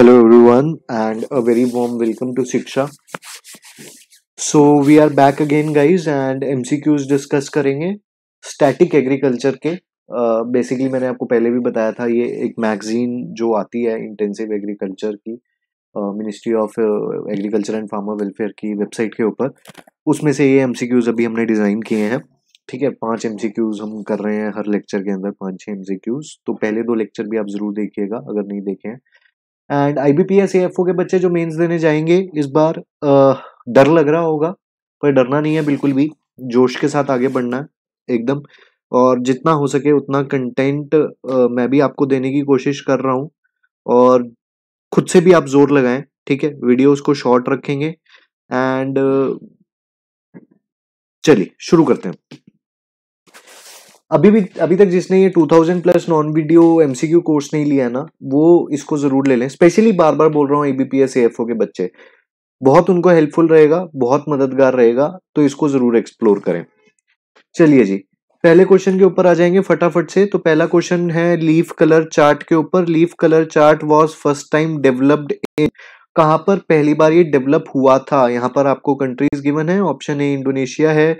Hello everyone and a very warm welcome to Shiksha so we are back again guys and MCQs discuss करेंगे static agriculture के basically uh, मैंने आपको पहले भी बताया था ये एक मैगजीन जो आती है इंटेंसिव एग्रीकल्चर की ministry of agriculture and farmer welfare की वेबसाइट के ऊपर उसमें से ये एम अभी हमने डिज़ाइन किए हैं ठीक है पांच एम हम कर रहे हैं हर लेक्चर के अंदर पांच छः एम तो पहले दो लेक्चर भी आप ज़रूर देखिएगा अगर नहीं देखे हैं and I B P S F O के बच्चे जो मेन्स देने जाएंगे इस बार आ, डर लग रहा होगा पर डरना नहीं है बिल्कुल भी जोश के साथ आगे बढ़ना है एकदम और जितना हो सके उतना कंटेंट मैं भी आपको देने की कोशिश कर रहा हूँ और खुद से भी आप जोर लगाएं ठीक है वीडियोस को शॉर्ट रखेंगे एंड चलिए शुरू करते हैं अभी भी अभी तक जिसने ये 2000 plus non video MCQ course नहीं लिया ना वो इसको जरूर ले लें स्पेशली बार बार बोल रहा हूँ एबीपीएस एएफओ के बच्चे बहुत उनको हेल्पफुल रहेगा बहुत मददगार रहेगा तो इसको जरूर एक्सप्लोर करें चलिए जी पहले क्वेश्चन के ऊपर आ जाएंगे फटाफट से तो पहला क्वेश्चन है लीफ कलर चार्ट के ऊपर leaf colour chart was first time developed in कहाँ पर पहली बार ये डेवलप हुआ था यहाँ पर आपको कंट्रीज गिवन है ऑप्शन ए इंडोनेशिया है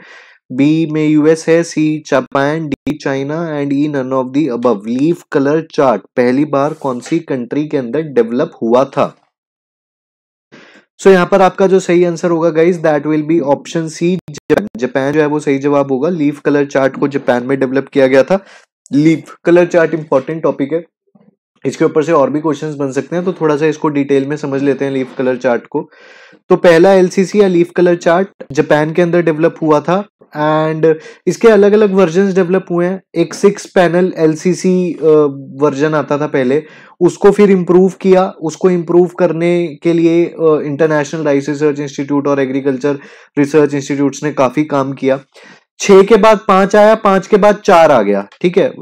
बी में यूएस है C Japan D China and E none of the above leaf colour chart पहली बार कौन सी कंट्री के अंदर डेवलप हुआ था सो so, यहां पर आपका जो सही आंसर होगा guys that will be option C Japan Japan जो है वो सही जवाब होगा लीफ कलर चार्ट को जापान में डेवलप किया गया था leaf colour chart important topic है इसके ऊपर से और भी क्वेश्चंस बन सकते हैं तो थोड़ा सा इसको डिटेल में समझ लेते हैं लीफ कलर चार्ट को तो पहला एलसीसी या लीफ कलर चार्ट जापान के अंदर डेवलप हुआ था एंड इसके अलग अलग वर्जन डेवलप हुए हैं एक सिक्स पैनल एल वर्जन आता था पहले उसको फिर इम्प्रूव किया उसको इम्प्रूव करने के लिए इंटरनेशनल राइस रिसर्च इंस्टीट्यूट और एग्रीकल्चर रिसर्च इंस्टीट्यूट ने काफी काम किया छः के बाद पांच आया पांच के बाद चार आ गया ठीक है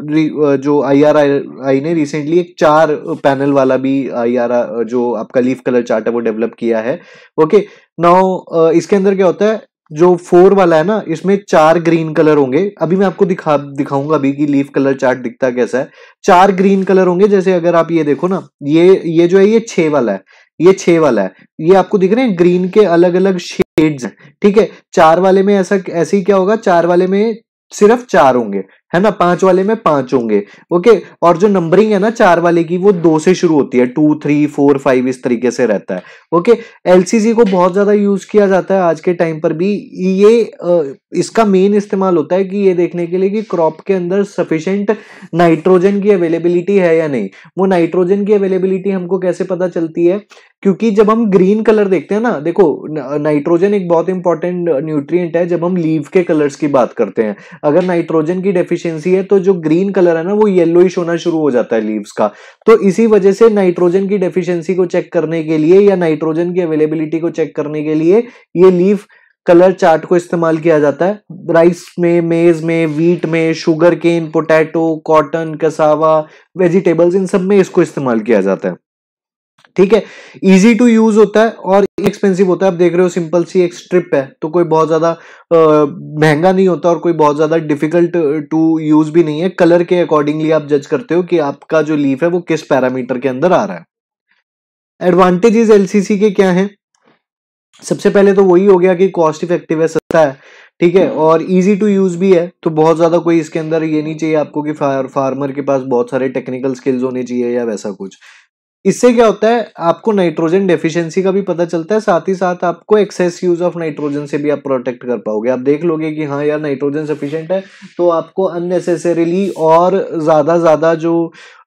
जो आई आर आई ने रिसेंटली एक चार पैनल वाला भी आई आर जो आपका लीफ कलर चार्ट है वो डेवलप किया है ओके नाउ इसके अंदर क्या होता है जो फोर वाला है ना इसमें चार ग्रीन कलर होंगे अभी मैं आपको दिखा दिखाऊंगा अभी कि लीफ कलर चार्ट दिखता कैसा है चार ग्रीन कलर होंगे जैसे अगर आप ये देखो ना ये ये जो है ये छे वाला है ये छे वाला है ये आपको दिख रहे हैं ग्रीन के अलग अलग शेड्स हैं ठीक है चार वाले में ऐसा ऐसे ही क्या होगा चार वाले में सिर्फ चार होंगे है ना पांच वाले में पांच होंगे ओके और जो नंबरिंग है ना चार वाले की वो दो से शुरू होती है टू थ्री फोर फाइव इस तरीके से रहता है ओके एलसीसी को बहुत ज्यादा यूज किया जाता है आज के टाइम पर भी ये इसका मेन इस्तेमाल होता है कि ये देखने के लिए कि क्रॉप के अंदर सफिशेंट नाइट्रोजन की अवेलेबिलिटी है या नहीं वो नाइट्रोजन की अवेलेबिलिटी हमको कैसे पता चलती है क्योंकि जब हम ग्रीन कलर देखते हैं ना देखो नाइट्रोजन एक बहुत इंपॉर्टेंट न्यूट्रिएंट है जब हम लीव के कलर्स की बात करते हैं अगर नाइट्रोजन की डेफिशिएंसी है तो जो ग्रीन कलर है ना वो येलोइश होना शुरू हो जाता है लीव्स का तो इसी वजह से नाइट्रोजन की डेफिशिएंसी को चेक करने के लिए या नाइट्रोजन की अवेलेबिलिटी को चेक करने के लिए ये लीव कलर चार्ट को इस्तेमाल किया जाता है राइस में मेज में वीट में sugarcane potato cotton cassava vegetables इन सब में इसको इस्तेमाल किया जाता है ठीक है इजी टू यूज होता है और एक्सपेंसिव होता है आप देख रहे हो सिंपल सी एक स्ट्रिप है तो कोई बहुत ज्यादा महंगा नहीं होता और कोई बहुत ज्यादा डिफिकल्ट टू यूज भी नहीं है कलर के अकॉर्डिंगली आप जज करते हो कि आपका जो लीफ है वो किस पैरामीटर के अंदर आ रहा है एडवांटेजेस एलसीसी के क्या हैं सबसे पहले तो वही हो गया कि कॉस्ट इफेक्टिव है सस्ता है ठीक है और इजी टू यूज भी है तो बहुत ज्यादा कोई इसके अंदर ये नहीं चाहिए आपको कि फार्मर के पास बहुत सारे टेक्निकल स्किल्स होने चाहिए या वैसा कुछ इससे क्या होता है आपको नाइट्रोजन डेफिशिएंसी का भी पता चलता है साथ ही साथ आपको एक्सेस यूज ऑफ नाइट्रोजन से भी आप प्रोटेक्ट कर पाओगे आप देख लोगे कि हाँ यार नाइट्रोजन सफिशियंट है तो आपको अननेसेसरीली और ज़्यादा ज़्यादा जो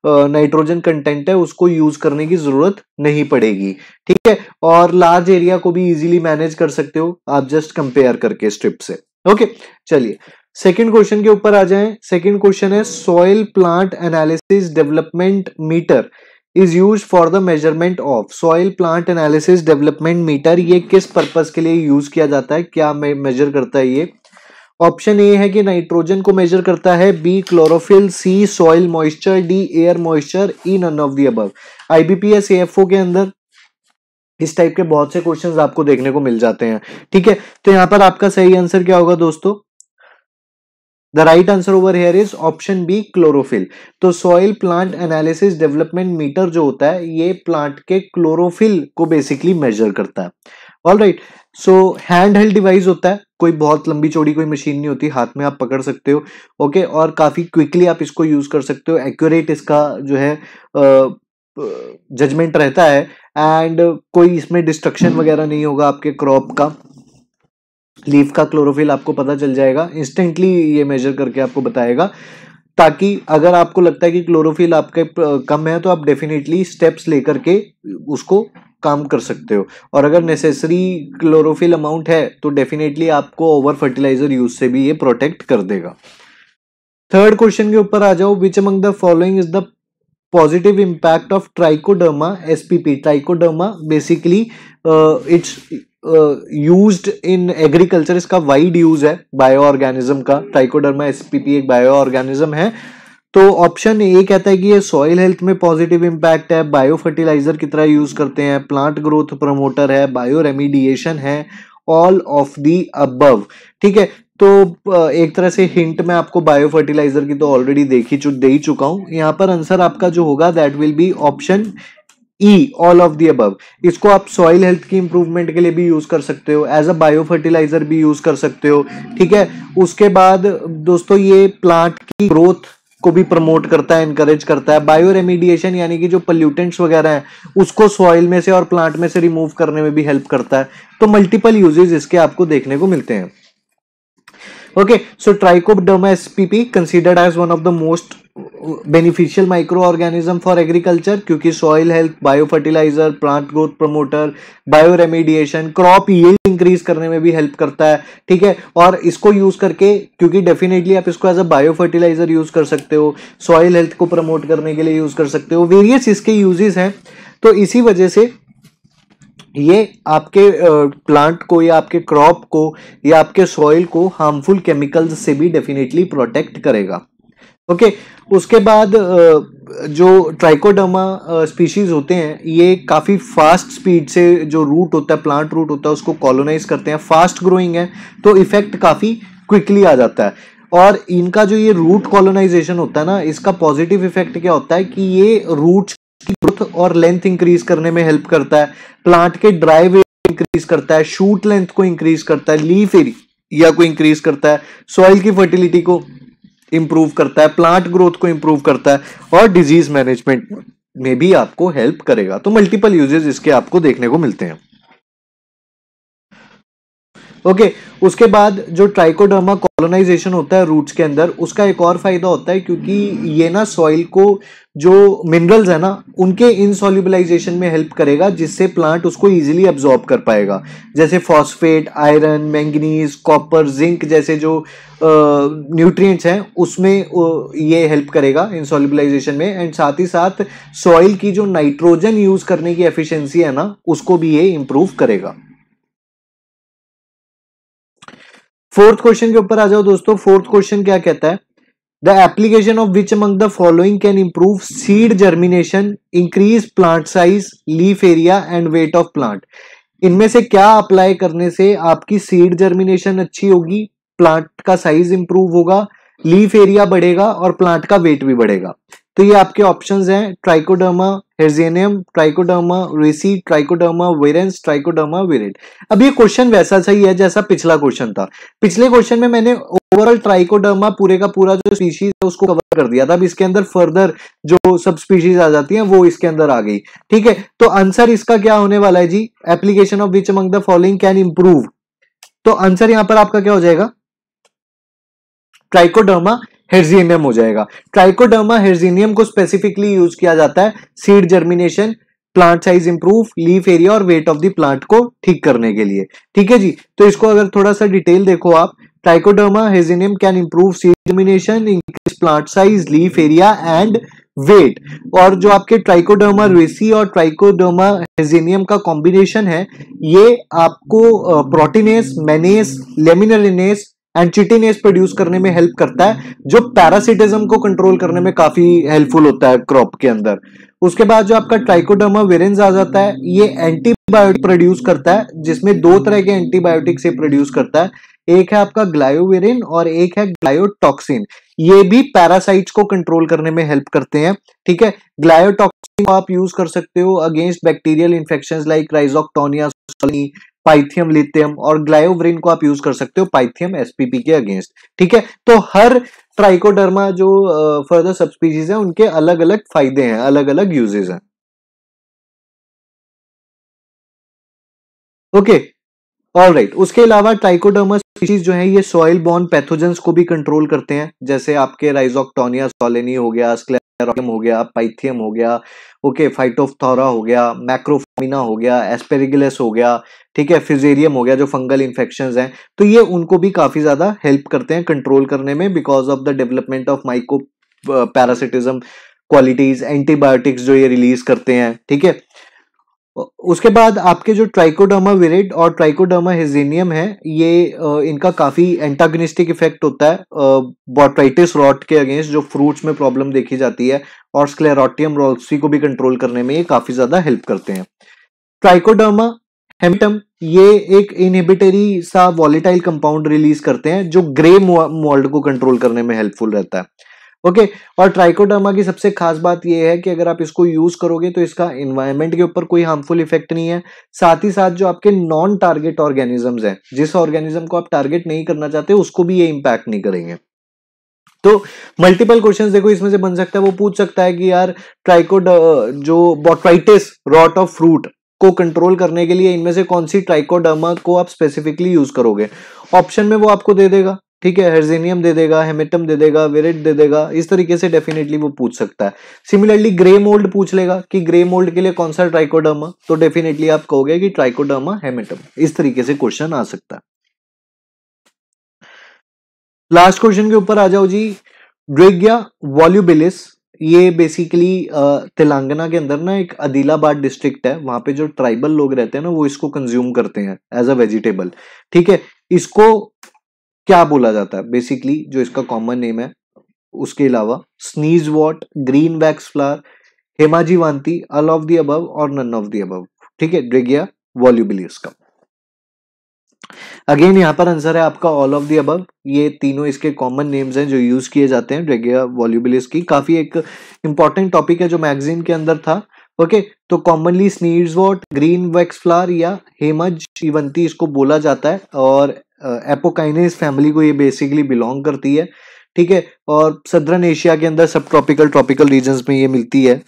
नाइट्रोजन uh, कंटेंट है उसको यूज करने की जरूरत नहीं पड़ेगी ठीक है और लार्ज एरिया को भी इजीली मैनेज कर सकते हो आप जस्ट कंपेयर करके स्ट्रिप से ओके चलिए सेकेंड क्वेश्चन के ऊपर आ जाए सेकेंड क्वेश्चन है soil plant analysis development meter is use for the measurement of soil plant analysis development meter ये किस पर्पज के लिए यूज किया जाता है क्या मेजर करता है ये ऑप्शन ए है कि नाइट्रोजन को मेजर करता है B chlorophyll C soil moisture D air moisture E none of the above IBPS AFO के अंदर इस टाइप के बहुत से क्वेश्चंस आपको देखने को मिल जाते हैं ठीक है तो यहाँ पर आपका सही आंसर क्या होगा दोस्तों The right answer over here is option B chlorophyll. तो soil plant analysis development meter जो होता है ये plant के chlorophyll को basically measure करता है all right so handheld device होता है कोई बहुत लंबी चौड़ी कोई मशीन नहीं होती हाथ में आप पकड़ सकते हो ओके okay? और काफ़ी क्विकली आप इसको यूज़ कर सकते हो एक्यूरेट इसका जो है जजमेंट रहता है एंड कोई इसमें डिस्ट्रक्शन वगैरह नहीं होगा आपके क्रॉप का लीफ का क्लोरोफिल आपको पता चल जाएगा इंस्टेंटली ये मेजर करके आपको बताएगा ताकि अगर आपको लगता है कि क्लोरोफिल आपके कम है तो आप डेफिनेटली स्टेप्स लेकर के उसको काम कर सकते हो और अगर नेसेसरी क्लोरोफिल अमाउंट है तो डेफिनेटली आपको ओवर फर्टिलाइजर यूज से भी ये प्रोटेक्ट कर देगा थर्ड क्वेश्चन के ऊपर आ जाओ which among the following is the positive impact of trichoderma SPP trichoderma basically it's used in agriculture इसका वाइड यूज है बायो ऑर्गेनिज्म का ट्राइकोडर्मा एसपीपी एक बायो ऑर्गेनिज्म है तो ऑप्शन ए कहता है कि ये सॉइल हेल्थ में पॉजिटिव इम्पैक्ट है बायो फर्टिलाइजर की तरह यूज करते हैं प्लांट ग्रोथ प्रमोटर है बायो रेमिडिएशन है ऑल ऑफ दी अबव ठीक है तो एक तरह से हिंट मैं आपको बायो फर्टिलाइजर की तो ऑलरेडी देखी चु, दे ही चुका हूँ यहाँ पर आंसर आपका जो होगा that will be option E all of the above इसको आप सॉइल हेल्थ की इंप्रूवमेंट के लिए भी यूज कर सकते हो एज अ बायो फर्टिलाइजर भी यूज कर सकते हो ठीक है उसके बाद दोस्तों ये प्लांट की ग्रोथ को भी प्रमोट करता है इनकरेज करता है बायो रेमिडिएशन यानी कि जो पल्यूटेंट्स वगैरह हैं उसको सॉइल में से और प्लांट में से रिमूव करने में भी हेल्प करता है तो मल्टीपल यूजेज इसके आपको देखने को मिलते हैं okay so trichoderma SPP considered as one of the most beneficial micro organism for agriculture क्योंकि soil health bio fertiliser plant growth promoter bio remediation crop ये इंक्रीज करने में भी हेल्प करता है ठीक है और इसको यूज करके क्योंकि डेफिनेटली आप इसको as a bio fertiliser use कर सकते हो सॉइल हेल्थ को प्रमोट करने के लिए यूज कर सकते हो वेरियस इसके यूजेस हैं तो इसी वजह से ये आपके प्लांट को या आपके क्रॉप को या आपके सॉइल को हार्मफुल केमिकल्स से भी डेफिनेटली प्रोटेक्ट करेगा ओके उसके बाद जो ट्राइकोडर्मा स्पीशीज होते हैं ये काफ़ी फास्ट स्पीड से जो रूट होता है प्लांट रूट होता है उसको कॉलोनाइज करते हैं फास्ट ग्रोइंग है तो इफेक्ट काफ़ी क्विकली आ जाता है और इनका जो ये रूट कॉलोनाइजेशन होता है ना इसका पॉजिटिव इफेक्ट क्या होता है कि ये रूट की ग्रोथ और लेंथ इंक्रीज करने में हेल्प करता है प्लांट के ड्राई वे इंक्रीज करता है शूट लेंथ को इंक्रीज करता है लीफ एरिया को इंक्रीज करता है सॉइल की फर्टिलिटी को इंप्रूव करता है प्लांट ग्रोथ को इंप्रूव करता है और डिजीज मैनेजमेंट में भी आपको हेल्प करेगा तो मल्टीपल यूजेज इसके आपको देखने को मिलते हैं ओके okay, उसके बाद जो ट्राइकोडर्मा कॉलोनाइजेशन होता है रूट्स के अंदर उसका एक और फायदा होता है क्योंकि ये ना सॉइल को जो मिनरल्स है ना उनके इनसॉल्युबलाइजेशन में हेल्प करेगा जिससे प्लांट उसको इजीली अब्जॉर्ब कर पाएगा जैसे phosphate iron manganese copper zinc जैसे जो न्यूट्रिएंट्स हैं उसमें ये हेल्प करेगा इंसॉल्यूबलाइजेशन में एंड साथ ही साथ सॉइल की जो नाइट्रोजन यूज़ करने की एफिशिएंसी है ना उसको भी ये इम्प्रूव करेगा फोर्थ क्वेश्चन के ऊपर आ जाओ दोस्तों फोर्थ क्वेश्चन क्या कहता है the application of which among the following can improve seed germination increase plant size leaf area and weight of plant इनमें से क्या अप्लाई करने से आपकी सीड जर्मिनेशन अच्छी होगी प्लांट का साइज इंप्रूव होगा लीफ एरिया बढ़ेगा और प्लांट का वेट भी बढ़ेगा तो ये आपके ऑप्शंस हैं trichoderma harzianum trichoderma reesei trichoderma virens trichoderma viride अब ये क्वेश्चन वैसा सही है जैसा पिछला क्वेश्चन था पिछले क्वेश्चन में मैंने ओवरऑल ट्राइकोडर्मा पूरे का पूरा जो स्पीशीज है उसको कवर कर दिया था अब इसके अंदर फर्दर जो सब स्पीशीज आ जाती है वो इसके अंदर आ गई ठीक है तो आंसर इसका क्या होने वाला है the application of which among the following can improve तो आंसर यहां पर आपका क्या हो जाएगा ट्राइकोडर्मा हेर्जीनियम हो जाएगा ट्राइकोडर्मा हेर्जीनियम को स्पेसिफिकली यूज किया जाता है seed germination plant size improve leaf area और वेट ऑफ द प्लांट को ठीक करने के लिए ठीक है जी तो इसको अगर थोड़ा सा डिटेल देखो आप trichoderma harzianum can improve seed germination increase plant size leaf area and weight और जो आपके ट्राइकोडर्मा रेसी और ट्राइकोडर्मा हेजेनियम का कॉम्बिनेशन है ये आपको proteinase mannanase laminarinase and produce करने में हेल्प करता है जो पैरासिटिज्म को कंट्रोल करने में काफी हेल्पफुल होता है क्रॉप के अंदर उसके बाद जो आपका ट्राइकोडर्मा वेरेंस आ जाता है ये एंटीबायोटिक प्रोड्यूस करता है जिसमें दो तरह के एंटीबायोटिक से प्रोड्यूस करता है एक है आपका ग्लायोवेरिन और एक है ग्लायोटॉक्सिन ये भी पैरासाइट्स को कंट्रोल करने में हेल्प करते हैं ठीक है ग्लायोटॉक्सिन आप यूज कर सकते हो against bacterial infection like rhizoctonia pythium lithium और ग्लायोवरिन को आप यूज कर सकते हो पाइथियम एसपीपी के अगेंस्ट ठीक है तो हर ट्राइकोडर्मा जो फर्दर सबस्पीसीज है उनके अलग अलग फायदे हैं अलग अलग यूजेस हैं ओके ऑल राइट उसके अलावा ट्राइकोडर्मा स्पीशीज जो है ये सॉइल बॉर्न पैथोजेंस को भी कंट्रोल करते हैं जैसे आपके राइजोक्टोनिया सोलेनी हो गया हो गया पाइथियम हो गया ओके फाइटोफ्थोरा हो गया मैक्रोफोमिना हो गया एस्पेरिगिलस हो गया ठीक है फिजेरियम हो गया जो फंगल इन्फेक्शन हैं तो ये उनको भी काफ़ी ज़्यादा हेल्प करते हैं कंट्रोल करने में because of the development of myco parasitism qualities antibiotics जो ये रिलीज करते हैं ठीक है उसके बाद आपके जो ट्राइकोडर्मा विरेट और ट्राइकोडर्मा हेजेनियम है ये इनका काफ़ी एंटागनिस्टिक इफेक्ट होता है बॉट्राइटिस रॉट के अगेंस्ट जो फ्रूट्स में प्रॉब्लम देखी जाती है और स्क्लेरोटियम रॉक्सी को भी कंट्रोल करने में ये काफ़ी ज़्यादा हेल्प करते हैं ट्राइकोडर्मा हेमटम ये एक इनहिबिटरी सा वॉलीटाइल कंपाउंड रिलीज करते हैं जो ग्रे मोल्ड को कंट्रोल करने में हेल्पफुल रहता है ओके okay, और ट्राइकोडर्मा की सबसे खास बात यह है कि अगर आप इसको यूज करोगे तो इसका इन्वायरमेंट के ऊपर कोई हार्मफुल इफेक्ट नहीं है साथ ही साथ जो आपके नॉन टारगेट ऑर्गेनिजम्स हैं जिस ऑर्गेनिज्म को आप टारगेट नहीं करना चाहते उसको भी ये इम्पैक्ट नहीं करेंगे तो मल्टीपल क्वेश्चन देखो इसमें से बन सकता है वो पूछ सकता है कि यार ट्राइकोड जो बोट्राइटिस रॉट ऑफ फ्रूट को कंट्रोल करने के लिए इनमें से कौन सी ट्राइकोडर्मा को आप स्पेसिफिकली यूज करोगे ऑप्शन में वो आपको दे देगा ठीक है हर्जेनियम दे देगा हेमेटम दे देगा वेरेट दे देगा इस तरीके से डेफिनेटली वो पूछ सकता है सिमिलरली ग्रे मोल्ड पूछ लेगा कि ग्रे मोल्ड के लिए कौन सा ट्राइकोडर्मा तो डेफिनेटली आप कहोगे कि ट्राइकोडर्मा हेमेटम इस तरीके से क्वेश्चन आ सकता है लास्ट क्वेश्चन के ऊपर आ जाओ जी ड्रेगिया वॉल्यूबिलिस ये बेसिकली तेलंगाना के अंदर ना एक अदिलाबाद डिस्ट्रिक्ट है वहां पे जो ट्राइबल लोग रहते हैं ना वो इसको कंज्यूम करते हैं एज अ वेजिटेबल ठीक है इसको क्या बोला जाता है बेसिकली जो इसका कॉमन नेम है उसके अलावा sneezewort green wax flower हेमाजी वांती ऑल ऑफ दी अबव और नन ऑफ दी अबव ठीक है ड्रेगिया वॉल्यूबिली का अगेन यहां पर आंसर है आपका ऑल ऑफ दी अबव ये तीनों इसके कॉमन नेम्स हैं जो यूज किए जाते हैं ड्रेगिया वॉल्यूबिलिस की काफी एक इंपॉर्टेंट टॉपिक है जो मैगजीन के अंदर था ओके okay, तो commonly sneezewort green wax flower या हेमज इवंती इसको बोला जाता है और एपोकाइनेस फैमिली को ये बेसिकली बिलोंग करती है ठीक है और सदरन एशिया के अंदर सब ट्रॉपिकल ट्रॉपिकल रीजन में ये मिलती है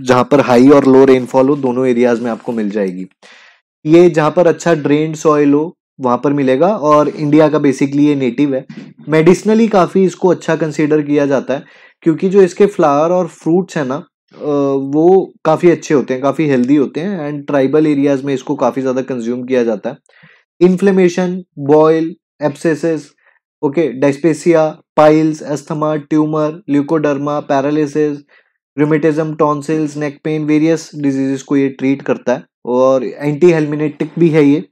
जहां पर हाई और लो रेनफॉल हो दोनों एरियाज में आपको मिल जाएगी ये जहाँ पर अच्छा ड्रेन सॉइल हो वहां पर मिलेगा और इंडिया का बेसिकली ये नेटिव है मेडिसिनली काफ़ी इसको अच्छा कंसिडर किया जाता है क्योंकि जो इसके फ्लावर और फ्रूट्स है ना वो काफ़ी अच्छे होते हैं काफ़ी हेल्दी होते हैं एंड ट्राइबल एरियाज में इसको काफ़ी ज़्यादा कंज्यूम किया जाता है inflammation boil abscess okay dyspepsia piles asthma tumour leucoderma paralysis rheumatism tonsils neck pain various diseases को ये ट्रीट करता है और एंटी हेलमिनेटिक भी है ये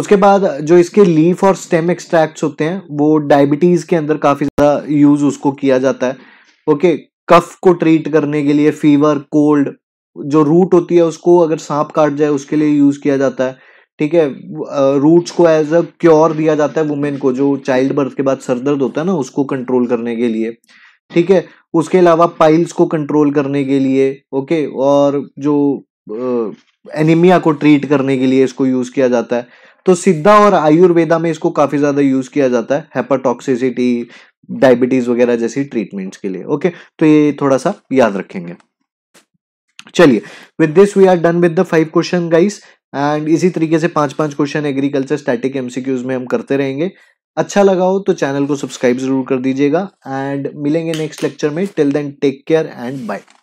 उसके बाद जो इसके लीफ और स्टेम एक्सट्रैक्ट्स होते हैं वो डायबिटीज के अंदर काफी ज्यादा यूज उसको किया जाता है ओके कफ को ट्रीट करने के लिए फीवर कोल्ड जो रूट होती है उसको अगर सांप काट जाए उसके लिए यूज किया जाता है ठीक है रूट्स को एज अ क्योर दिया जाता है वुमेन को जो चाइल्ड बर्थ के बाद सरदर्द होता है ना उसको कंट्रोल करने के लिए ठीक है उसके अलावा पाइल्स को कंट्रोल करने के लिए ओके और जो एनीमिया को ट्रीट करने के लिए इसको यूज किया जाता है तो सिद्धा और आयुर्वेदा में इसको काफी ज्यादा यूज किया जाता है हेपाटॉक्सिसिटी डायबिटीज वगैरह जैसी ट्रीटमेंट्स के लिए ओके तो ये थोड़ा सा याद रखेंगे चलिए with this we are done with the five question guys and इसी तरीके से पांच पांच क्वेश्चन एग्रीकल्चर स्टैटिक एमसीक्यूज में हम करते रहेंगे अच्छा लगा हो तो चैनल को सब्सक्राइब जरूर कर दीजिएगा एंड मिलेंगे नेक्स्ट लेक्चर में till then take care and bye